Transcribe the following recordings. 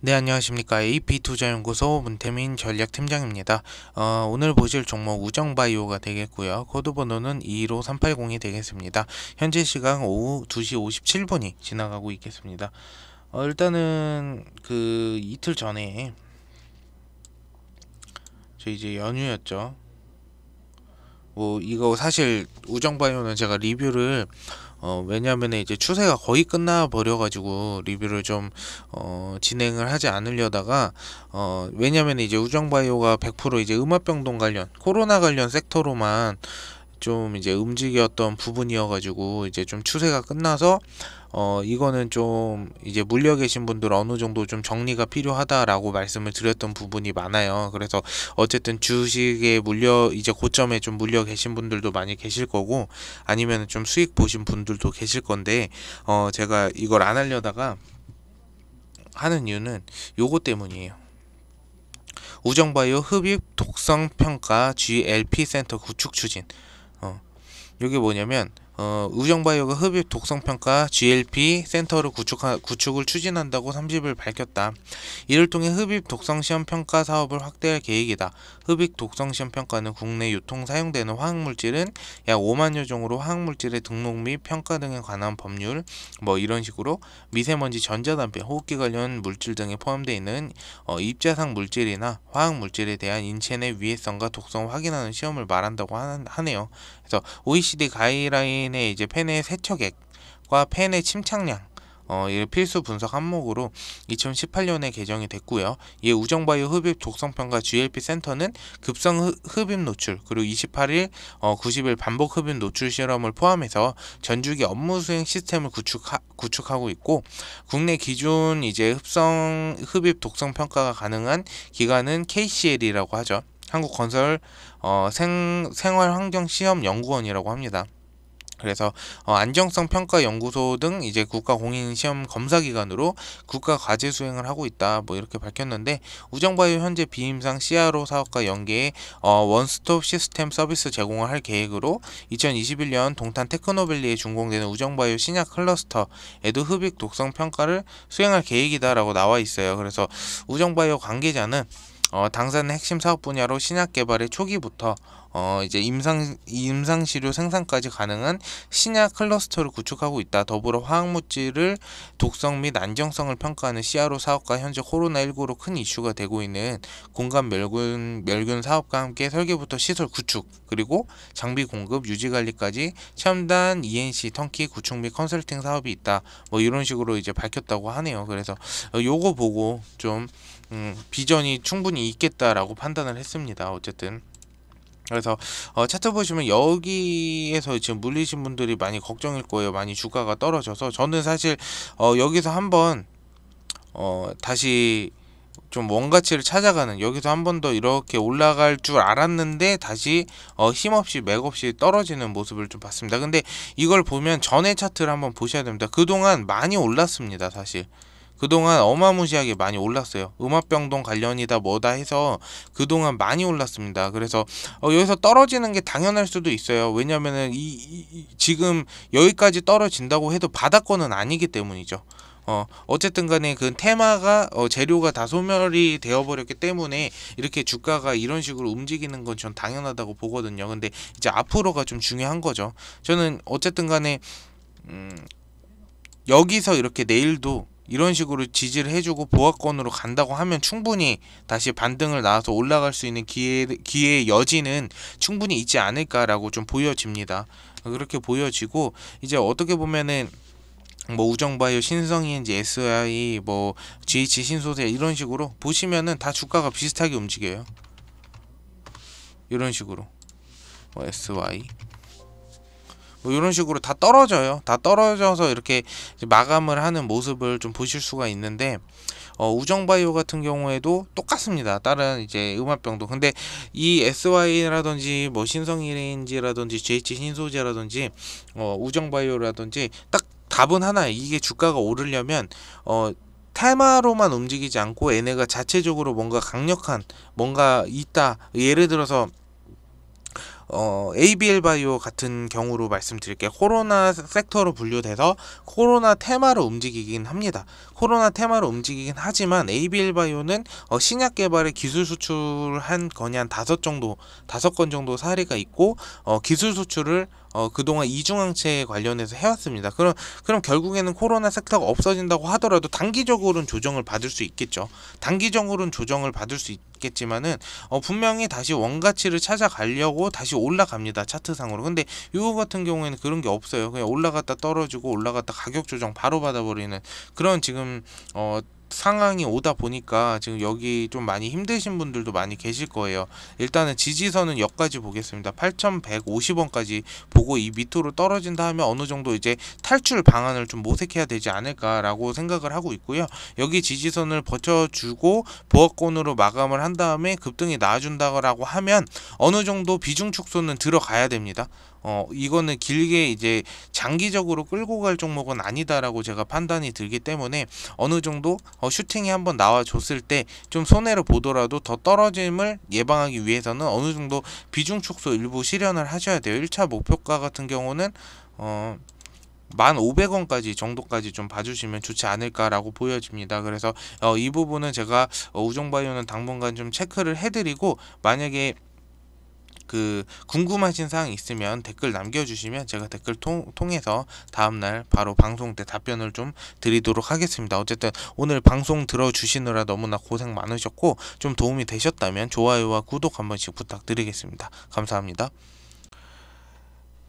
네 안녕하십니까 AP투자연구소 문태민 전략팀장입니다. 어, 오늘 보실 종목 우정바이오가 되겠고요. 코드번호는 2 5 3 8 0이 되겠습니다. 현재 시각 오후 2시 57분이 지나가고 있겠습니다. 어, 일단은 그 이틀 전에 저 이제 연휴였죠. 뭐 이거 사실 우정바이오는 제가 리뷰를 어, 왜냐하면 이제 추세가 거의 끝나 버려가지고 리뷰를 좀 어, 진행을 하지 않으려다가 어, 왜냐하면 이제 우정바이오가 100% 이제 음압병동 관련 코로나 관련 섹터로만 좀 이제 움직였던 부분이어가지고 이제 좀 추세가 끝나서 어 이거는 좀 이제 물려 계신 분들 어느 정도 좀 정리가 필요하다라고 말씀을 드렸던 부분이 많아요. 그래서 어쨌든 주식에 물려 이제 고점에 좀 물려 계신 분들도 많이 계실 거고 아니면 좀 수익 보신 분들도 계실 건데 어 제가 이걸 안 하려다가 하는 이유는 요거 때문이에요. 우정바이오 흡입 독성 평가 GLP 센터 구축 추진 이게 뭐냐면 어, 우정바이오가 흡입 독성평가 GLP 센터를 구축하, 구축을 추진한다고 30일 밝혔다. 이를 통해 흡입 독성시험평가 사업을 확대할 계획이다. 흡입 독성시험평가는 국내 유통 사용되는 화학물질은 약 5만여 종으로 화학물질의 등록 및 평가 등에 관한 법률 뭐 이런 식으로 미세먼지 전자담배 호흡기 관련 물질 등에 포함되어 있는 어, 입자상 물질이나 화학물질에 대한 인체 내 위해성과 독성 확인하는 시험을 말한다고 하, 하네요. 그래서 OECD 가이드라인 개인의 이제 펜의 세척액과 펜의 침착량 어, 이 필수 분석 항목으로 2018년에 개정이 됐고요. 이에 우정바이오 흡입 독성평가 GLP 센터는 급성 흡입 노출 그리고 28일, 어, 90일 반복 흡입 노출 실험을 포함해서 전주기 업무 수행 시스템을 구축하, 구축하고 있고 국내 기준 이제 흡성 흡입 독성 평가가 가능한 기관은 KCL이라고 하죠. 한국건설 어, 생, 생활환경시험연구원이라고 합니다. 그래서 어, 안정성 평가 연구소 등 이제 국가 공인 시험 검사 기관으로 국가 과제 수행을 하고 있다 뭐 이렇게 밝혔는데 우정바이오 현재 비임상 CRO 사업과 연계해 어, 원스톱 시스템 서비스 제공을 할 계획으로 2021년 동탄 테크노밸리에 준공되는 우정바이오 신약 클러스터 에드 흡입 독성 평가를 수행할 계획이다라고 나와 있어요. 그래서 우정바이오 관계자는 어, 당사는 핵심 사업 분야로 신약 개발의 초기부터 어, 이제 임상 임상 시료 생산까지 가능한 신약 클러스터를 구축하고 있다. 더불어 화학 물질을 독성 및 안정성을 평가하는 CRO 사업과 현재 코로나19로 큰 이슈가 되고 있는 공간 멸균 멸균 사업과 함께 설계부터 시설 구축 그리고 장비 공급 유지 관리까지 첨단 ENC 턴키 구축 및 컨설팅 사업이 있다. 뭐 이런 식으로 이제 밝혔다고 하네요. 그래서 어, 요거 보고 좀 음, 비전이 충분히 있겠다라고 판단을 했습니다. 어쨌든 그래서 어, 차트 보시면 여기에서 지금 물리신 분들이 많이 걱정일 거예요. 많이 주가가 떨어져서 저는 사실 어, 여기서 한번 어, 다시 좀 원가치를 찾아가는 여기서 한 번 더 이렇게 올라갈 줄 알았는데 다시 어, 힘없이 맥없이 떨어지는 모습을 좀 봤습니다. 근데 이걸 보면 전에 차트를 한번 보셔야 됩니다. 그동안 많이 올랐습니다. 사실 그동안 어마무시하게 많이 올랐어요. 음압병동 관련이다 뭐다 해서 그동안 많이 올랐습니다. 그래서 어, 여기서 떨어지는 게 당연할 수도 있어요. 왜냐면은 이, 이, 지금 여기까지 떨어진다고 해도 바닥권은 아니기 때문이죠. 어, 어쨌든 간에 그 테마가 어, 재료가 다 소멸이 되어버렸기 때문에 이렇게 주가가 이런 식으로 움직이는 건 전 당연하다고 보거든요. 근데 이제 앞으로가 좀 중요한 거죠. 저는 어쨌든 간에 음, 여기서 이렇게 내일도 이런 식으로 지지를 해주고 보합권으로 간다고 하면 충분히 다시 반등을 나와서 올라갈 수 있는 기회, 기회의 여지는 충분히 있지 않을까라고 좀 보여집니다. 그렇게 보여지고 이제 어떻게 보면은 뭐 우정바이오, 신성인지 SI, 뭐 GH 신소재 이런 식으로 보시면은 다 주가가 비슷하게 움직여요. 이런 식으로 뭐 SY 뭐 이런 식으로 다 떨어져요. 다 떨어져서 이렇게 마감을 하는 모습을 좀 보실 수가 있는데 어, 우정바이오 같은 경우에도 똑같습니다. 다른 이제 음압병도. 근데 이 SY라든지 뭐 신성일인지라든지 JH 신소재라든지 어, 우정바이오라든지 딱 답은 하나예요. 이게 주가가 오르려면 어, 테마로만 움직이지 않고 얘네가 자체적으로 뭔가 강력한 뭔가 있다. 예를 들어서 어, ABL 바이오 같은 경우로 말씀드릴게요. 코로나 섹터로 분류돼서 코로나 테마로 움직이긴 합니다. 코로나 테마로 움직이긴 하지만 ABL 바이오는 어, 신약 개발에 기술 수출한 거이한 다섯 정도, 다섯 건 정도 사례가 있고 어, 기술 수출을 어, 그동안 이중항체 관련해서 해왔습니다. 그럼 그럼 결국에는 코로나 섹터가 없어진다고 하더라도 단기적으로는 조정을 받을 수 있겠죠. 단기적으로는 조정을 받을 수 있겠지만은 어, 분명히 다시 원가치를 찾아가려고 다시 올라갑니다. 차트상으로. 근데 이거 같은 경우에는 그런 게 없어요. 그냥 올라갔다 떨어지고 올라갔다 가격 조정 바로 받아버리는 그런 지금 어 상황이 오다 보니까 지금 여기 좀 많이 힘드신 분들도 많이 계실 거예요. 일단은 지지선은 여기까지 보겠습니다. 8,150원까지 보고 이 밑으로 떨어진다 하면 어느 정도 이제 탈출 방안을 좀 모색해야 되지 않을까라고 생각을 하고 있고요. 여기 지지선을 버텨주고 보합권으로 마감을 한 다음에 급등이 나아준다고 하면 어느 정도 비중 축소는 들어가야 됩니다. 어 이거는 길게 이제 장기적으로 끌고 갈 종목은 아니다라고 제가 판단이 들기 때문에 어느 정도 어, 슈팅이 한번 나와줬을 때 좀 손해를 보더라도 더 떨어짐을 예방하기 위해서는 어느 정도 비중 축소 일부 실현을 하셔야 돼요. 1차 목표가 같은 경우는 어, 1,500원까지 정도까지 좀 봐주시면 좋지 않을까라고 보여집니다. 그래서 어, 이 부분은 제가 어, 우정바이오는 당분간 좀 체크를 해드리고 만약에 그 궁금하신 사항 있으면 댓글 남겨주시면 제가 댓글 통, 통해서 다음날 바로 방송 때 답변을 좀 드리도록 하겠습니다. 어쨌든 오늘 방송 들어주시느라 너무나 고생 많으셨고 좀 도움이 되셨다면 좋아요와 구독 한 번씩 부탁드리겠습니다. 감사합니다.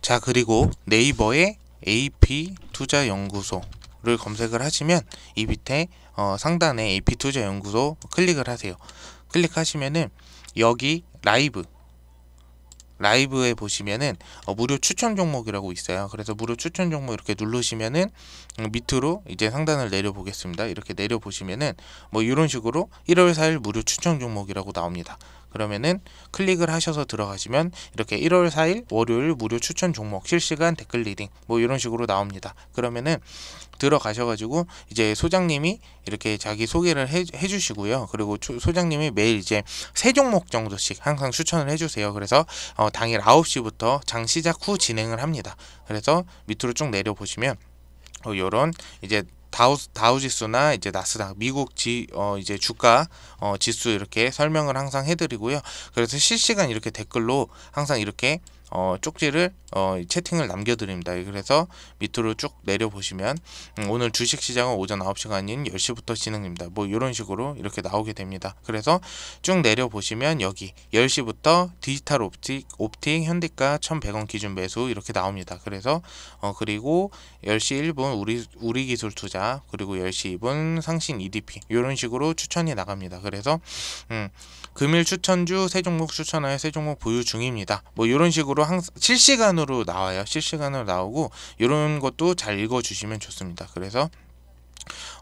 자 그리고 네이버에 AP 투자연구소 를 검색을 하시면 이 밑에 어, 상단에 AP투자연구소 클릭을 하세요. 클릭하시면은 여기 라이브 라이브에 보시면은 어, 무료 추천 종목이라고 있어요. 그래서 무료 추천 종목 이렇게 누르시면은 음, 밑으로 이제 상단을 내려 보겠습니다. 이렇게 내려 보시면은 뭐 이런 식으로 1월 4일 무료 추천 종목이라고 나옵니다. 그러면은 클릭을 하셔서 들어가시면 이렇게 1월 4일 월요일 무료 추천 종목 실시간 댓글 리딩 뭐 이런 식으로 나옵니다. 그러면은 들어가셔가지고 이제 소장님이 이렇게 자기 소개를 해, 해주시고요. 그리고 소장님이 매일 이제 세 종목 정도씩 항상 추천을 해주세요. 그래서 어, 당일 9시부터 장 시작 후 진행을 합니다. 그래서 밑으로 쭉 내려보시면 어, 요런 이제 다우 다우지수나 이제 나스닥 미국 지 어 이제 주가 어 지수 이렇게 설명을 항상 해드리고요. 그래서 실시간 이렇게 댓글로 항상 이렇게 어, 쪽지를 어, 채팅을 남겨드립니다. 그래서 밑으로 쭉 내려보시면 음, 오늘 주식시장은 오전 9시간인 10시부터 진행입니다뭐 이런 식으로 이렇게 나오게 됩니다. 그래서 쭉 내려보시면 여기 10시부터 디지털 옵틱, 옵틱 현대가 1100원 기준 매수 이렇게 나옵니다. 그래서 어, 그리고 10시 1분 우리, 우리 기술 투자 그리고 10시 2분 상신 EDP 이런 식으로 추천이 나갑니다. 그래서 음, 금일 추천주 세 종목 추천하여 세 종목 보유 중입니다. 뭐 이런 식으로 실시간으로 항 실시간으로 나와요. 실시간으로 나오고 이런 것도 잘 읽어 주시면 좋습니다. 그래서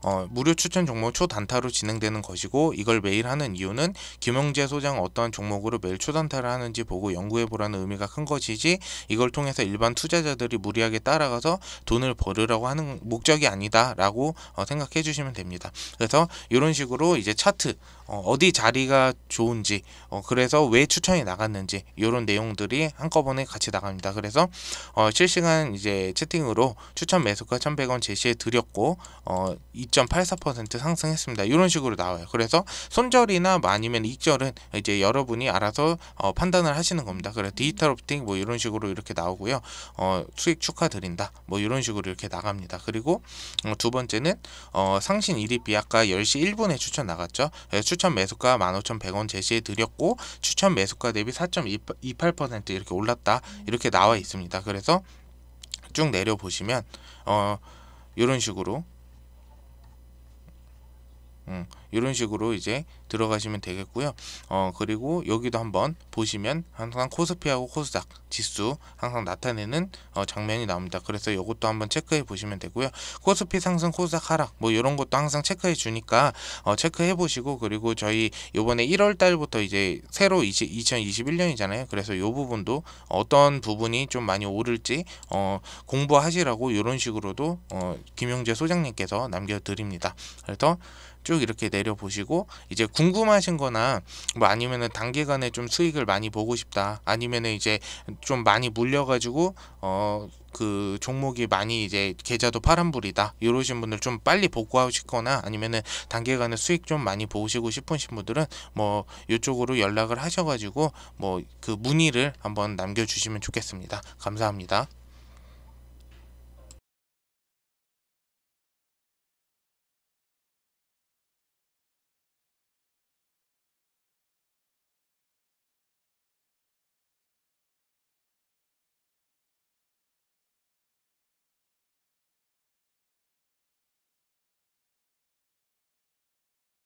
어, 무료 추천 종목 초단타로 진행되는 것이고 이걸 매일 하는 이유는 김용재 소장 어떤 종목으로 매일 초단타를 하는지 보고 연구해 보라는 의미가 큰 것이지 이걸 통해서 일반 투자자들이 무리하게 따라가서 돈을 벌으라고 하는 목적이 아니다라고 어, 생각해 주시면 됩니다. 그래서 이런 식으로 이제 차트 어, 디 자리가 좋은지 어, 그래서 왜 추천이 나갔는지 이런 내용들이 한꺼번에 같이 나갑니다. 그래서 어, 실시간 이제 채팅으로 추천 매수가 1,100원 제시해 드렸고 어, 이2.84% 상승했습니다. 이런 식으로 나와요. 그래서 손절이나 아니면 익절은 이제 여러분이 알아서 어, 판단을 하시는 겁니다. 그래서 디지털 업팅 뭐 이런 식으로 이렇게 나오고요. 어, 수익 축하드린다. 뭐 이런 식으로 이렇게 나갑니다. 그리고 어, 두 번째는 어, 상신 1위비 아까 10시 1분에 추천 나갔죠. 추천 매수가 15,100원 제시해 드렸고 추천 매수가 대비 4.28% 이렇게 올랐다. 이렇게 나와 있습니다. 그래서 쭉 내려 보시면 어 이런 식으로 음, 이런 식으로 이제 들어가시면 되겠고요. 어, 그리고 여기도 한번 보시면 항상 코스피하고 코스닥 지수 항상 나타내는 어, 장면이 나옵니다. 그래서 이것도 한번 체크해 보시면 되고요. 코스피 상승, 코스닥 하락 뭐 이런 것도 항상 체크해 주니까 어, 체크해 보시고 그리고 저희 요번에 1월 달부터 이제 새로 20, 2021년이잖아요. 그래서 요 부분도 어떤 부분이 좀 많이 오를지 어, 공부하시라고 이런 식으로도 어, 김용재 소장님께서 남겨드립니다. 그래서 쭉 이렇게 내려 보시고 이제 궁금하신 거나 뭐 아니면은 단기간에 좀 수익을 많이 보고 싶다 아니면은 이제 좀 많이 물려 가지고 어 그 종목이 많이 이제 계좌도 파란불이다 이러신 분들 좀 빨리 복구하시거나 아니면은 단기간에 수익 좀 많이 보시고 싶으신 분들은 뭐 이쪽으로 연락을 하셔가지고 뭐 그 문의를 한번 남겨주시면 좋겠습니다 감사합니다